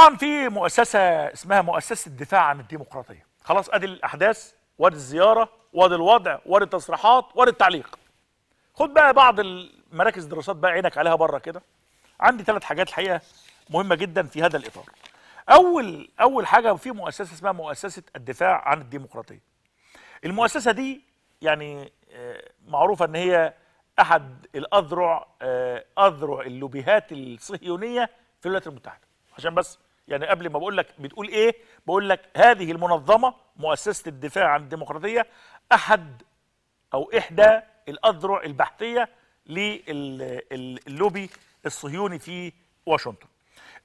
طبعا في مؤسسه اسمها مؤسسه الدفاع عن الديمقراطيه خلاص ادي الاحداث وادي الزياره وادي الوضع وادي التصريحات وادي التعليق خد بقى بعض المراكز الدراسات بقى عينك عليها بره كده عندي ثلاث حاجات الحقيقه مهمه جدا في هذا الاطار اول اول حاجه في مؤسسه اسمها مؤسسه الدفاع عن الديمقراطيه المؤسسه دي يعني آه، معروفه ان هي احد الاذرع آه، اذرع اللوبيهات الصهيونيه في الولايات المتحده عشان بس يعني قبل ما بقول لك بتقول ايه بقول لك هذه المنظمه مؤسسه الدفاع عن الديمقراطيه احد او احدى الاذرع البحثيه للوبي الصهيوني في واشنطن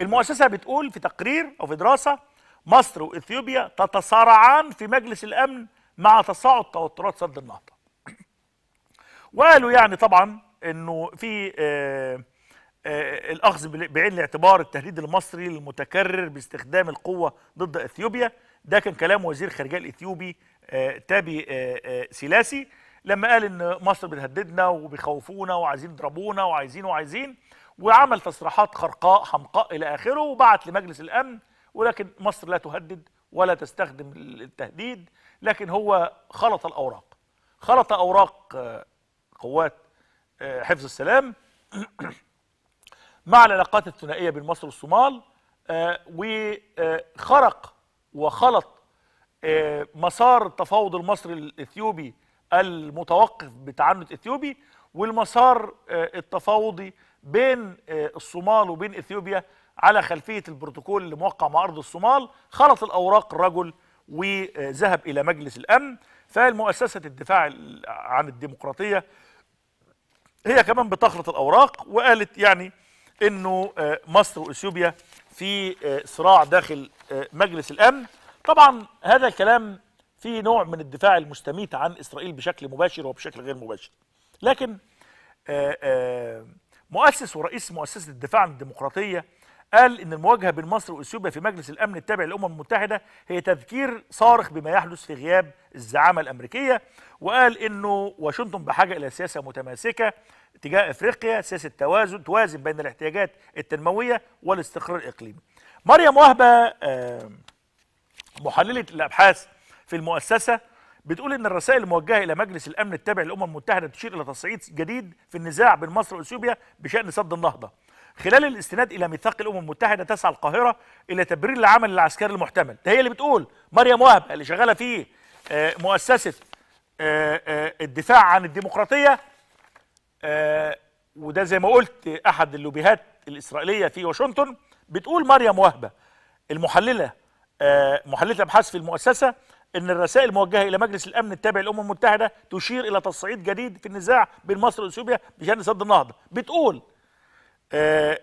المؤسسه بتقول في تقرير او في دراسه مصر واثيوبيا تتصارعان في مجلس الامن مع تصاعد توترات سد النهضه وقالوا يعني طبعا انه في آه آه، الاخذ بعين الاعتبار التهديد المصري المتكرر باستخدام القوه ضد اثيوبيا ده كان كلام وزير خارجيه الاثيوبي آه، تابي آه، سيلاسي لما قال ان مصر بتهددنا وبيخوفونا وعايزين يضربونا وعايزين وعايزين وعمل تصريحات خرقاء حمقاء الى اخره وبعت لمجلس الامن ولكن مصر لا تهدد ولا تستخدم التهديد لكن هو خلط الاوراق خلط اوراق قوات حفظ السلام مع العلاقات الثنائيه بين مصر والصومال آه، وخرق وخلط آه، مسار التفاوض المصري الاثيوبي المتوقف بتعنت اثيوبي والمسار آه، التفاوضي بين الصومال وبين اثيوبيا على خلفيه البروتوكول اللي موقع مع ارض الصومال خلط الاوراق الرجل وذهب الى مجلس الامن فالمؤسسه الدفاع عن الديمقراطيه هي كمان بتخلط الاوراق وقالت يعني انه آه، مصر واثيوبيا في آه، صراع داخل آه، مجلس الامن طبعا هذا الكلام فيه نوع من الدفاع المستميت عن اسرائيل بشكل مباشر وبشكل غير مباشر لكن مؤسس ورئيس مؤسسه الدفاع عن الديمقراطيه قال ان المواجهه بين مصر واثيوبيا في مجلس الامن التابع للامم المتحده هي تذكير صارخ بما يحدث في غياب الزعامه الامريكيه وقال انه واشنطن بحاجه الى سياسه متماسكه تجاه افريقيا سياسه توازن توازن بين الاحتياجات التنمويه والاستقرار الاقليمي. مريم وهبه آه، محلله الابحاث في المؤسسه بتقول ان الرسائل الموجهه الى مجلس الامن التابع للامم المتحده تشير الى تصعيد جديد في النزاع بين مصر واثيوبيا بشان سد النهضه. خلال الاستناد الى ميثاق الامم المتحده تسعى القاهره الى تبرير العمل العسكري المحتمل ده هي اللي بتقول مريم وهب اللي شغاله في آه، مؤسسه آه، آه، الدفاع عن الديمقراطيه وده زي ما قلت احد اللوبيهات الاسرائيليه في واشنطن بتقول مريم وهبه المحلله محلله الابحاث في المؤسسه ان الرسائل الموجهه الى مجلس الامن التابع للامم المتحده تشير الى تصعيد جديد في النزاع بين مصر واثيوبيا بشان سد النهضه بتقول آه،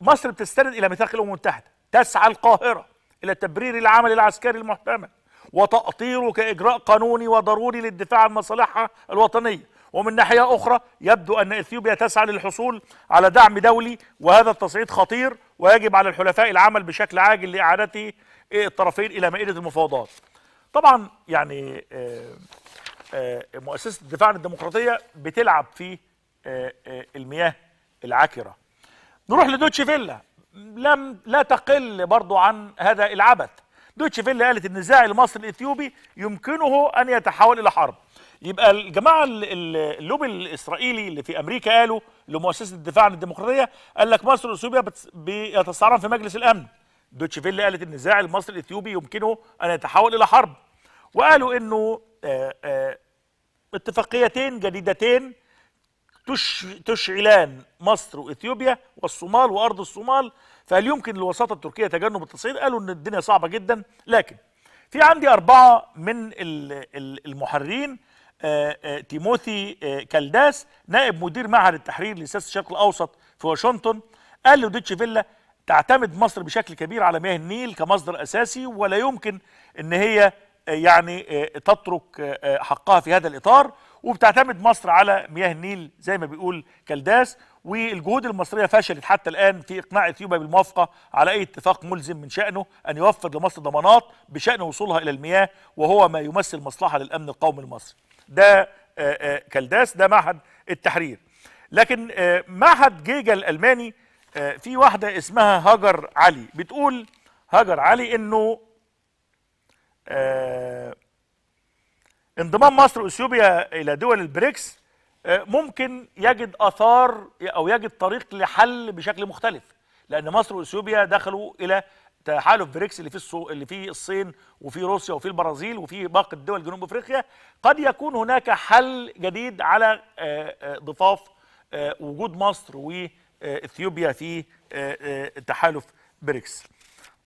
مصر بتستند إلى ميثاق الأمم المتحدة تسعى القاهرة إلى تبرير العمل العسكري المحتمل وتأطيره كإجراء قانوني وضروري للدفاع عن مصالحها الوطنية ومن ناحية أخرى يبدو أن إثيوبيا تسعى للحصول على دعم دولي وهذا التصعيد خطير ويجب على الحلفاء العمل بشكل عاجل لإعادته الطرفين إلى مائدة المفاوضات طبعا يعني آه، آه، مؤسسة الدفاع عن الديمقراطية بتلعب في المياه العكرة نروح لدوتشي فيلا لم لا تقل برضو عن هذا العبث دوتشي فيلا قالت النزاع المصري الاثيوبي يمكنه ان يتحول الى حرب يبقى الجماعه اللوبي الاسرائيلي اللي في امريكا قالوا لمؤسسه الدفاع عن الديمقراطيه قال لك مصر واثيوبيا بيتصارعوا في مجلس الامن دوتشي فيلا قالت النزاع المصري الاثيوبي يمكنه ان يتحول الى حرب وقالوا انه آه، آه، اتفاقيتين جديدتين تشعلان مصر واثيوبيا والصومال وارض الصومال فهل يمكن للوساطه التركيه تجنب التصعيد؟ قالوا ان الدنيا صعبه جدا لكن في عندي اربعه من المحررين آه، آه، تيموثي آه، كالداس نائب مدير معهد التحرير لسياسه الشرق الاوسط في واشنطن قال لديتش فيلا تعتمد مصر بشكل كبير على مياه النيل كمصدر اساسي ولا يمكن ان هي يعني تترك حقها في هذا الاطار وبتعتمد مصر على مياه النيل زي ما بيقول كلداس والجهود المصرية فشلت حتى الآن في إقناع إثيوبيا بالموافقة على أي اتفاق ملزم من شأنه أن يوفر لمصر ضمانات بشأن وصولها إلى المياه وهو ما يمثل مصلحة للأمن القومي المصري ده آه، آه، كلداس ده معهد التحرير لكن آه، معهد جيجا الألماني في واحدة اسمها هاجر علي بتقول هاجر علي أنه انضمام مصر واثيوبيا الى دول البريكس آه، ممكن يجد اثار او يجد طريق لحل بشكل مختلف لان مصر واثيوبيا دخلوا الى تحالف بريكس اللي فيه الصو... اللي فيه الصين وفي روسيا وفي البرازيل وفي باقي الدول جنوب افريقيا قد يكون هناك حل جديد على آه، آه، ضفاف وجود مصر واثيوبيا في تحالف بريكس